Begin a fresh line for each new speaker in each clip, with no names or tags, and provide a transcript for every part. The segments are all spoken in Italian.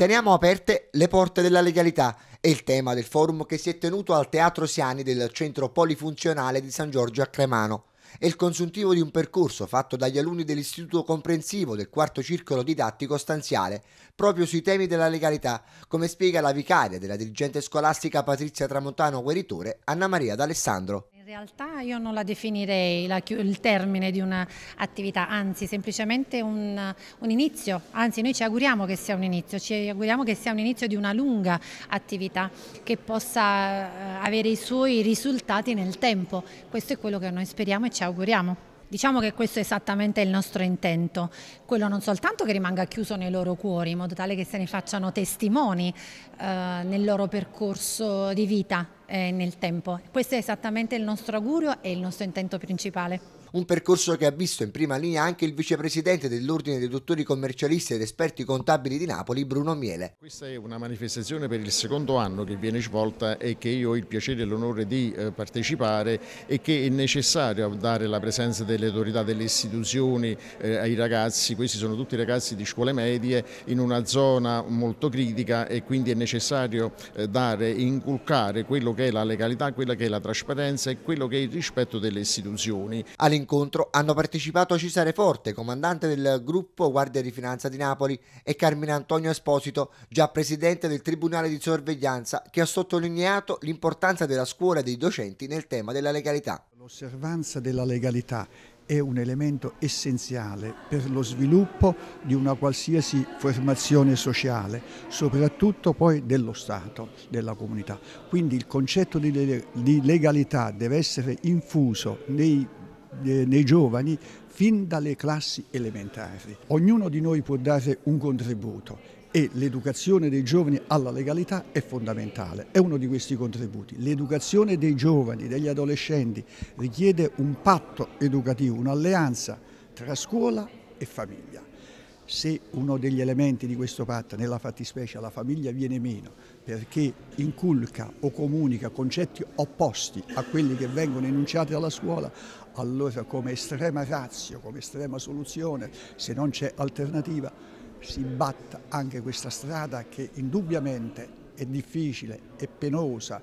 teniamo aperte le porte della legalità. È il tema del forum che si è tenuto al Teatro Siani del centro polifunzionale di San Giorgio a Cremano. È il consuntivo di un percorso fatto dagli alunni dell'Istituto Comprensivo del quarto circolo didattico stanziale, proprio sui temi della legalità, come spiega la vicaria della dirigente scolastica Patrizia Tramontano Gueritore, Anna Maria D'Alessandro
realtà io non la definirei la, il termine di un'attività, anzi semplicemente un, un, inizio, anzi noi ci auguriamo che sia un inizio, ci auguriamo che sia un inizio di una lunga attività che possa eh, avere i suoi risultati nel tempo, questo è quello che noi speriamo e ci auguriamo. Diciamo che questo è esattamente il nostro intento, quello non soltanto che rimanga chiuso nei loro cuori, in modo tale che se ne facciano testimoni eh, nel loro percorso di vita eh, nel tempo. Questo è esattamente il nostro augurio e il nostro intento principale
un percorso che ha visto in prima linea anche il vicepresidente dell'Ordine dei dottori commercialisti ed esperti contabili di Napoli, Bruno Miele.
Questa è una manifestazione per il secondo anno che viene svolta e che io ho il piacere e l'onore di eh, partecipare e che è necessario dare la presenza delle autorità, delle istituzioni eh, ai ragazzi, questi sono tutti ragazzi di scuole medie in una zona molto critica e quindi è necessario eh, dare, inculcare quello che è la legalità, quella che è la trasparenza e quello che è il rispetto delle istituzioni.
All'incontro All'incontro hanno partecipato Cesare Forte, comandante del gruppo Guardia di Finanza di Napoli, e Carmine Antonio Esposito, già presidente del Tribunale di Sorveglianza, che ha sottolineato l'importanza della scuola e dei docenti nel tema della legalità.
L'osservanza della legalità è un elemento essenziale per lo sviluppo di una qualsiasi formazione sociale, soprattutto poi dello Stato, della comunità. Quindi il concetto di legalità deve essere infuso nei eh, nei giovani fin dalle classi elementari. Ognuno di noi può dare un contributo e l'educazione dei giovani alla legalità è fondamentale, è uno di questi contributi. L'educazione dei giovani, degli adolescenti richiede un patto educativo, un'alleanza tra scuola e famiglia se uno degli elementi di questo patto, nella fattispecie la famiglia, viene meno perché inculca o comunica concetti opposti a quelli che vengono enunciati dalla scuola, allora come estrema razio, come estrema soluzione, se non c'è alternativa, si batta anche questa strada che indubbiamente è difficile e penosa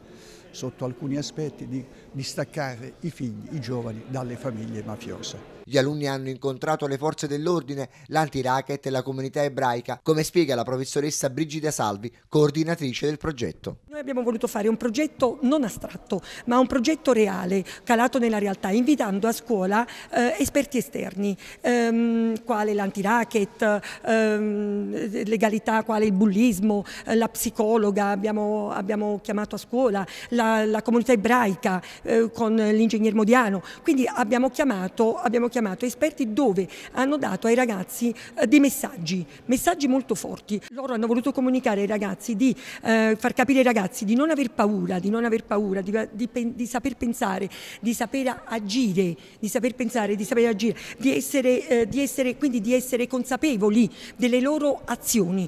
sotto alcuni
aspetti di distaccare i figli, i giovani dalle famiglie mafiose. Gli alunni hanno incontrato le forze dell'ordine, l'anti-racket e la comunità ebraica, come spiega la professoressa Brigida Salvi, coordinatrice del progetto.
Noi abbiamo voluto fare un progetto non astratto, ma un progetto reale, calato nella realtà, invitando a scuola eh, esperti esterni, ehm, quale l'antiracket, ehm, legalità, quale il bullismo, eh, la psicologa, abbiamo, abbiamo, chiamato a scuola, la, la comunità ebraica eh, con l'ingegner Modiano. Quindi abbiamo chiamato, abbiamo chiamato chiamato esperti dove hanno dato ai ragazzi eh, dei messaggi, messaggi molto forti. Loro hanno voluto comunicare ai ragazzi, di eh, far capire ai ragazzi di non aver paura, di non aver paura, di, di, di saper pensare, di saper agire, di saper pensare, di saper agire, di essere, eh, di essere, quindi di essere consapevoli delle loro azioni.